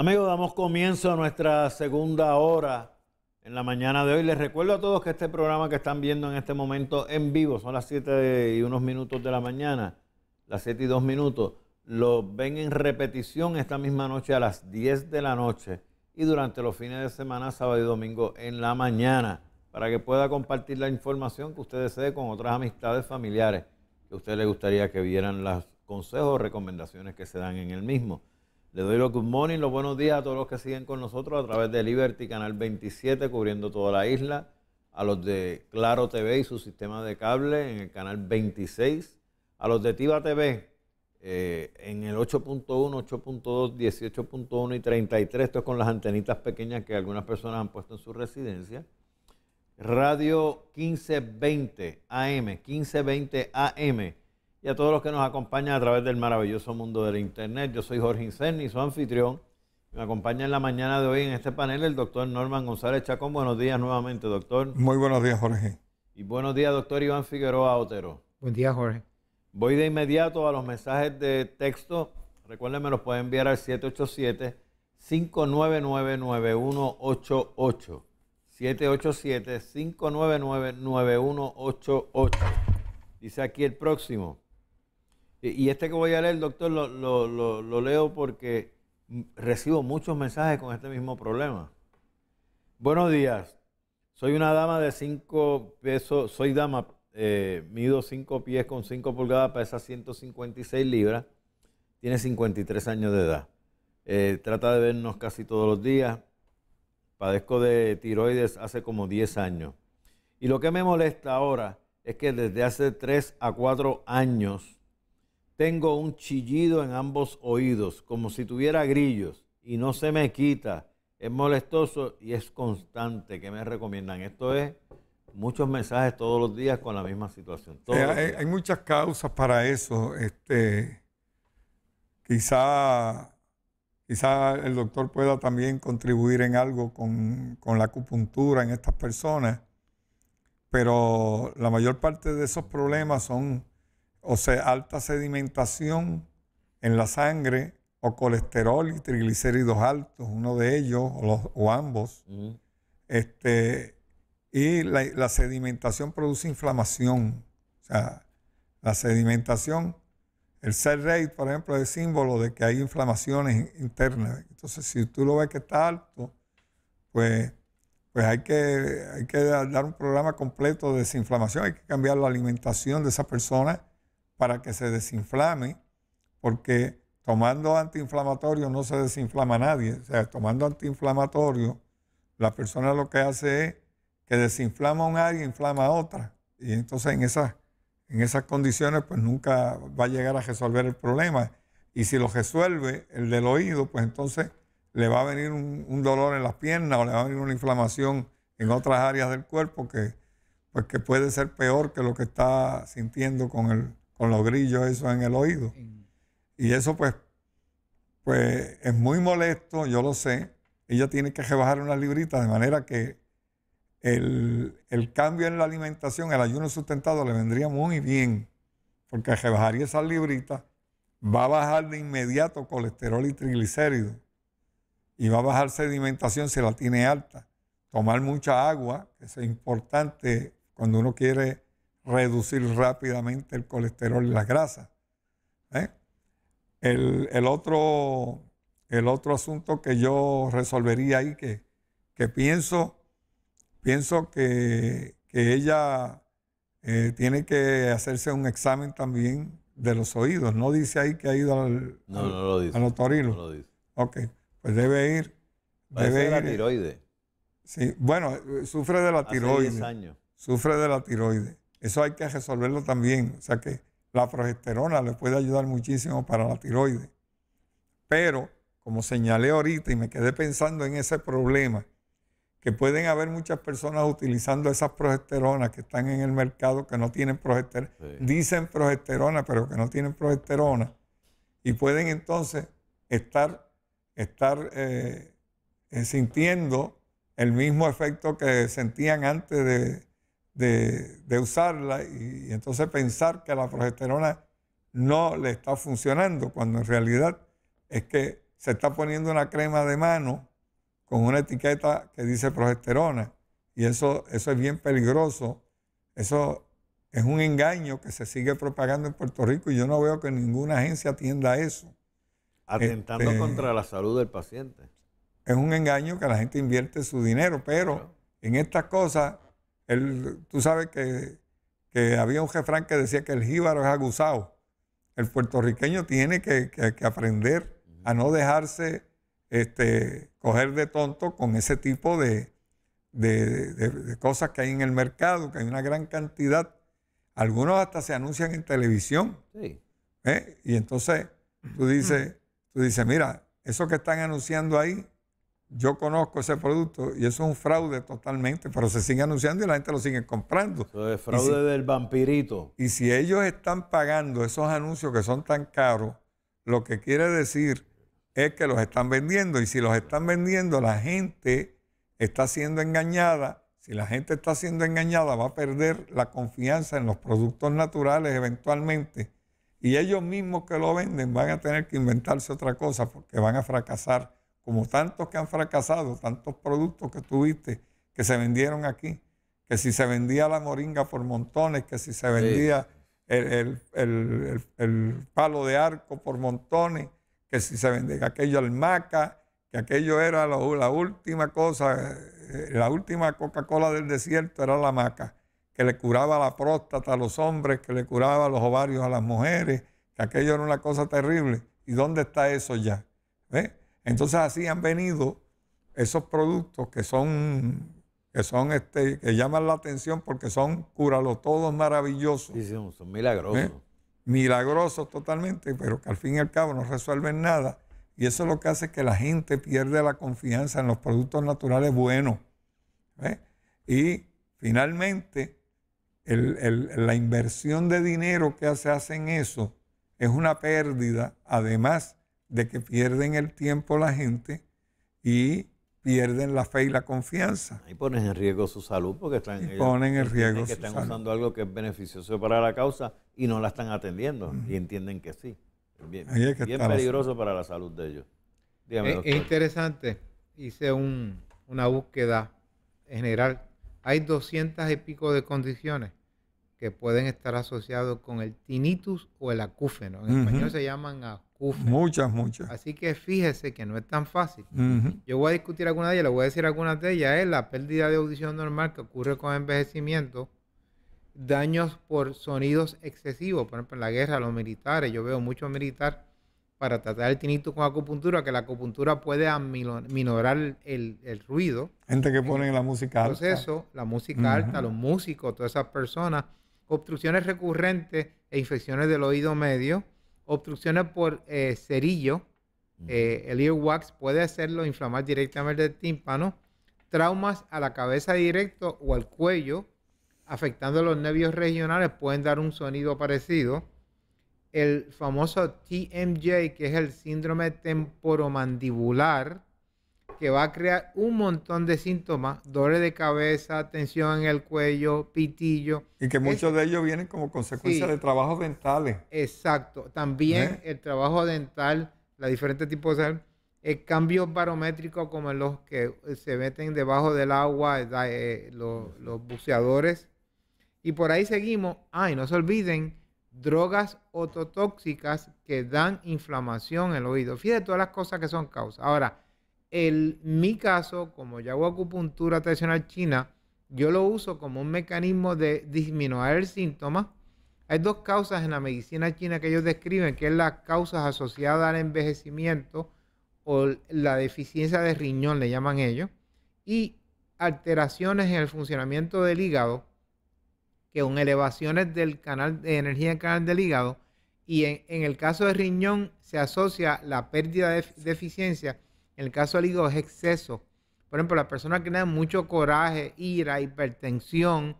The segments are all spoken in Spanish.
Amigos, damos comienzo a nuestra segunda hora en la mañana de hoy. Les recuerdo a todos que este programa que están viendo en este momento en vivo, son las 7 y unos minutos de la mañana, las 7 y 2 minutos, lo ven en repetición esta misma noche a las 10 de la noche y durante los fines de semana, sábado y domingo en la mañana, para que pueda compartir la información que usted desee con otras amistades familiares que a usted le gustaría que vieran los consejos o recomendaciones que se dan en el mismo. Le doy los good morning, los buenos días a todos los que siguen con nosotros a través de Liberty Canal 27, cubriendo toda la isla, a los de Claro TV y su sistema de cable en el canal 26, a los de Tiva TV eh, en el 8.1, 8.2, 18.1 y 33, esto es con las antenitas pequeñas que algunas personas han puesto en su residencia. Radio 1520 AM, 1520 AM y a todos los que nos acompañan a través del maravilloso mundo del Internet. Yo soy Jorge Incerni, su anfitrión. Me acompaña en la mañana de hoy en este panel el doctor Norman González Chacón. Buenos días nuevamente, doctor. Muy buenos días, Jorge. Y buenos días, doctor Iván Figueroa Otero. Buen día, Jorge. Voy de inmediato a los mensajes de texto. Recuerden, los pueden enviar al 787 599 9188 787-599-9188. Dice aquí el próximo. Y este que voy a leer, doctor, lo, leo porque recibo muchos mensajes con este mismo problema. Buenos días. Soy una dama de 5 pesos, soy dama, eh, mido 5 pies con 5 pulgadas, pesa 156 libras, tiene 53 años de edad. Eh, trata de vernos casi todos los días. Padezco de tiroides hace como 10 años. Y lo que me molesta ahora es que desde hace 3 a 4 años tengo un chillido en ambos oídos, como si tuviera grillos, y no se me quita. Es molestoso y es constante. ¿Qué me recomiendan? Esto es muchos mensajes todos los días con la misma situación. Eh, hay, muchas causas para eso. Este, quizá, quizá el doctor pueda también contribuir en algo con, con la acupuntura en estas personas, pero la mayor parte de esos problemas son o sea, alta sedimentación en la sangre o colesterol y triglicéridos altos, uno de ellos o, ambos. Este, y la, sedimentación produce inflamación. O sea, la sedimentación, el c rate, por ejemplo, es símbolo de que hay inflamaciones internas. Entonces, si tú lo ves que está alto, pues, pues hay, que, hay que dar un programa completo de desinflamación, hay que cambiar la alimentación de esa persona para que se desinflame, porque tomando antiinflamatorio no se desinflama nadie. O sea, tomando antiinflamatorio, la persona lo que hace es que desinflama un área e inflama a otra. Y entonces en esas, en esas condiciones, pues nunca va a llegar a resolver el problema. Y si lo resuelve, el del oído, pues entonces le va a venir un, dolor en las piernas o le va a venir una inflamación en otras áreas del cuerpo que, pues que puede ser peor que lo que está sintiendo con el, con los grillos eso en el oído. Y eso pues, pues es muy molesto, yo lo sé. Ella tiene que rebajar una librita de manera que el, cambio en la alimentación, el ayuno sustentado le vendría muy bien, porque rebajaría esas libritas, va a bajar de inmediato colesterol y triglicéridos y va a bajar sedimentación si la tiene alta. Tomar mucha agua, que es importante cuando uno quiere reducir rápidamente el colesterol y la grasa ¿eh? El, otro, el otro asunto que yo resolvería ahí, que, pienso, pienso que, ella eh, tiene que hacerse un examen también de los oídos. No dice ahí que ha ido al, no, no lo dice, Ok, pues debe ir. debe ir. la tiroide. Sí, bueno, eh, sufre de la Hace tiroide. Sufre de la tiroide. Eso hay que resolverlo también. O sea que la progesterona le puede ayudar muchísimo para la tiroides. Pero, como señalé ahorita y me quedé pensando en ese problema, que pueden haber muchas personas utilizando esas progesteronas que están en el mercado que no tienen progesterona, dicen progesterona, pero que no tienen progesterona, y pueden entonces estar, estar eh, eh, sintiendo el mismo efecto que sentían antes de, de, usarla y, entonces pensar que la progesterona no le está funcionando, cuando en realidad es que se está poniendo una crema de mano con una etiqueta que dice progesterona. Y eso, eso es bien peligroso. Eso es un engaño que se sigue propagando en Puerto Rico y yo no veo que ninguna agencia atienda eso. Atentando este, contra la salud del paciente. Es un engaño que la gente invierte su dinero, pero en estas cosas tú sabes que, había un jefrán que decía que el jíbaro es aguzado. El puertorriqueño tiene que, aprender a no dejarse este, coger de tonto con ese tipo de, cosas que hay en el mercado, que hay una gran cantidad. Algunos hasta se anuncian en televisión. ¿eh? Y entonces tú dices, tú dices, mira, eso que están anunciando ahí yo conozco ese producto y eso es un fraude totalmente, pero se sigue anunciando y la gente lo sigue comprando. es fraude del vampirito. Y si ellos están pagando esos anuncios que son tan caros, lo que quiere decir es que los están vendiendo y si los están vendiendo la gente está siendo engañada. Si la gente está siendo engañada va a perder la confianza en los productos naturales eventualmente y ellos mismos que lo venden van a tener que inventarse otra cosa porque van a fracasar como tantos que han fracasado, tantos productos que tuviste que se vendieron aquí, que si se vendía la moringa por montones, que si se vendía el, palo de arco por montones, que si se vendía aquello el maca, que aquello era la última cosa, eh, la última Coca-Cola del desierto era la maca, que le curaba la próstata a los hombres, que le curaba los ovarios a las mujeres, que aquello era una cosa terrible. ¿Y dónde está eso ya? ¿Ves? Entonces así han venido esos productos que son, que son este, que llaman la atención porque son todos maravillosos. Sí, son, milagrosos. ¿Eh? Milagrosos totalmente, pero que al fin y al cabo no resuelven nada. Y eso es lo que hace que la gente pierde la confianza en los productos naturales buenos. ¿eh? Y finalmente, la inversión de dinero que se hace en eso es una pérdida, además de que pierden el tiempo la gente y pierden la fe y la confianza. Y ponen en riesgo su salud porque están, ponen en riesgo están usando algo que es beneficioso para la causa y no la están atendiendo y entienden que sí. Bien, peligroso para la salud de ellos. es, interesante, hice una búsqueda en general. Hay doscientas y pico de condiciones que pueden estar asociados con el tinnitus o el acúfeno. En español se llaman Muchas, muchas. Así que fíjese que no es tan fácil. Yo voy a discutir algunas de ellas, le voy a decir algunas de ellas. la pérdida de audición normal que ocurre con envejecimiento, daños por sonidos excesivos, por ejemplo, en la guerra, los militares. Yo veo muchos militares para tratar el tinito con acupuntura, que la acupuntura puede aminorar el, ruido. Gente que pone la música alta. la música alta, los músicos, todas esas personas. Obstrucciones recurrentes e infecciones del oído medio Obstrucciones por eh, cerillo, eh, el earwax puede hacerlo inflamar directamente el tímpano. Traumas a la cabeza directo o al cuello, afectando los nervios regionales, pueden dar un sonido parecido. El famoso TMJ, que es el síndrome temporomandibular, que va a crear un montón de síntomas, dolores de cabeza, tensión en el cuello, pitillo. Y que muchos de ellos vienen como consecuencia de trabajos dentales. Exacto. También ¿Eh? el trabajo dental, los diferentes tipos de el eh, cambios barométricos como los que eh, se meten debajo del agua, los, buceadores. Y por ahí seguimos. Ay, no se olviden drogas ototóxicas que dan inflamación en el oído. Fíjate todas las cosas que son causas. Ahora, el, mi caso, como ya hago acupuntura tradicional china, yo lo uso como un mecanismo de disminuir el síntoma. Hay dos causas en la medicina china que ellos describen, que es las causas asociadas al envejecimiento o la deficiencia de riñón, le llaman ellos, y alteraciones en el funcionamiento del hígado, que son elevaciones del canal de energía del canal del hígado, y en, el caso de riñón se asocia la pérdida de, deficiencia en el caso del hígado es exceso. Por ejemplo, las personas que tienen mucho coraje, ira, hipertensión,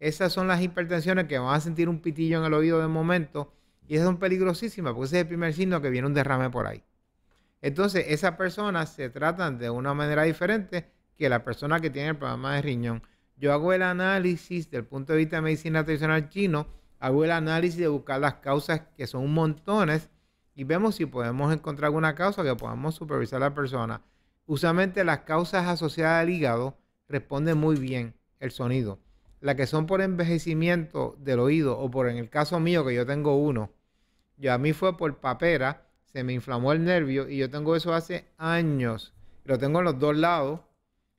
esas son las hipertensiones que van a sentir un pitillo en el oído de momento y esas son peligrosísimas porque ese es el primer signo que viene un derrame por ahí. Entonces, esas personas se tratan de una manera diferente que la persona que tiene el problema de riñón. Yo hago el análisis del punto de vista de medicina tradicional chino, hago el análisis de buscar las causas que son montones y vemos si podemos encontrar alguna causa que podamos supervisar a la persona. Usualmente las causas asociadas al hígado responden muy bien el sonido. Las que son por envejecimiento del oído o por en el caso mío que yo tengo uno, yo a mí fue por papera, se me inflamó el nervio y yo tengo eso hace años. Lo tengo en los dos lados,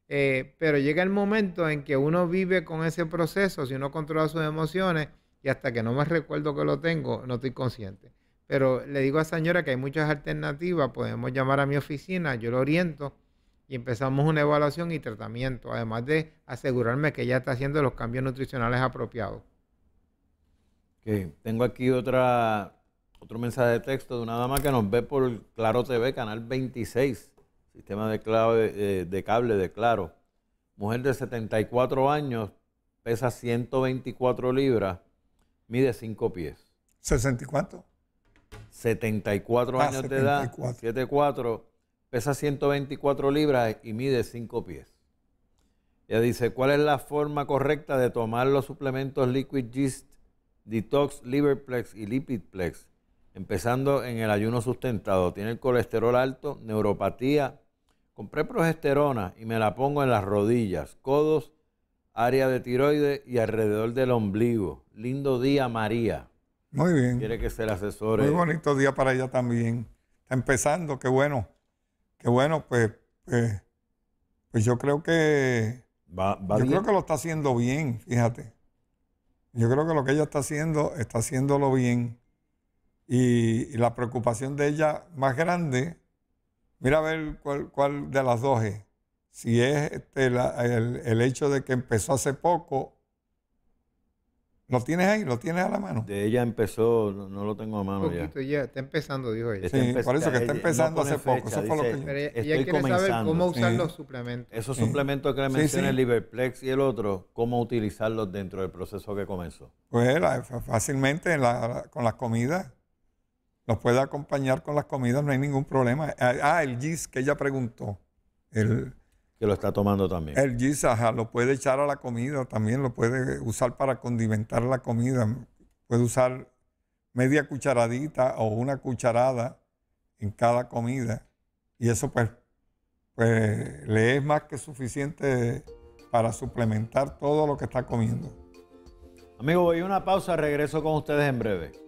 eh, pero llega el momento en que uno vive con ese proceso, si uno controla sus emociones y hasta que no me recuerdo que lo tengo, no estoy consciente. Pero le digo a esa señora que hay muchas alternativas, podemos llamar a mi oficina, yo lo oriento y empezamos una evaluación y tratamiento, además de asegurarme que ella está haciendo los cambios nutricionales apropiados. Okay. Tengo aquí otra, otro mensaje de texto de una dama que nos ve por Claro TV, Canal 26, sistema de, clave, eh, de cable de Claro. Mujer de 74 años, pesa 124 libras, mide 5 pies. 64. 74 ah, años de edad, 7'4, pesa 124 libras y mide 5 pies. Ella dice, ¿cuál es la forma correcta de tomar los suplementos Liquid Gist, Detox, Liverplex y Lipidplex? Empezando en el ayuno sustentado. Tiene el colesterol alto, neuropatía. Compré progesterona y me la pongo en las rodillas, codos, área de tiroides y alrededor del ombligo. Lindo día, María. Muy bien. Quiere que Muy eh. bonito día para ella también. Está empezando, qué bueno. Qué bueno, pues, pues, pues yo creo que. yo creo que lo está haciendo bien, fíjate. Yo creo que lo que ella está haciendo, está haciéndolo bien. Y, la preocupación de ella más grande, mira a ver cuál, cuál de las dos es. Si es este, el, el hecho de que empezó hace poco ¿Lo tienes ahí? ¿Lo tienes a la mano? De ella empezó, no, lo tengo a mano ya. Está empezando, dijo ella. Sí, por eso que está empezando hace poco. Eso fue lo que ella, quiere saber cómo usar los suplementos. Esos suplementos que le mencioné, el Liberplex y el otro, cómo utilizarlos dentro del proceso que comenzó. Pues fácilmente la, con las comidas. Los puede acompañar con las comidas, no hay ningún problema. Ah, ah el GIS que ella preguntó. El que lo está tomando también. El Jizah lo puede echar a la comida también, lo puede usar para condimentar la comida. Puede usar media cucharadita o una cucharada en cada comida. Y eso pues, pues le es más que suficiente para suplementar todo lo que está comiendo. Amigo, voy a una pausa, regreso con ustedes en breve.